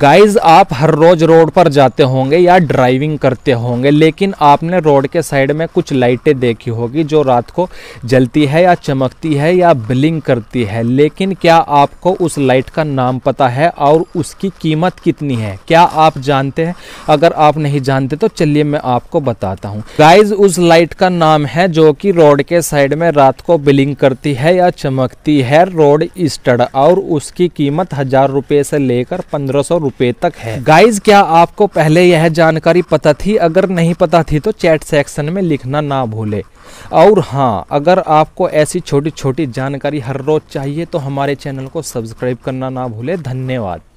guys आप हर रोज road पर जाते होंगे या ड्राइविंग करते होंगे लेकिन आपने रोड के साइड में कुछ लाइटें देखी होगी जो रात को जलती है या चमकती है या ब्लिंग करती है लेकिन क्या आपको उस लाइट का नाम पता है और उसकी कीमत कितनी है क्या आप जानते हैं अगर आप नहीं जानते तो चलिए मैं आपको बताता हूँ गाइज उस लाइट का नाम है जो कि रोड के साइड में रात को बिलिंग करती है या चमकती है रोड स्टड और उसकी कीमत हज़ार रुपये से लेकर पंद्रह सौ रुपए तक है गाइज क्या आपको पहले यह जानकारी पता थी अगर नहीं पता थी तो चैट सेक्शन में लिखना ना भूले और हाँ अगर आपको ऐसी छोटी छोटी जानकारी हर रोज चाहिए तो हमारे चैनल को सब्सक्राइब करना ना भूले धन्यवाद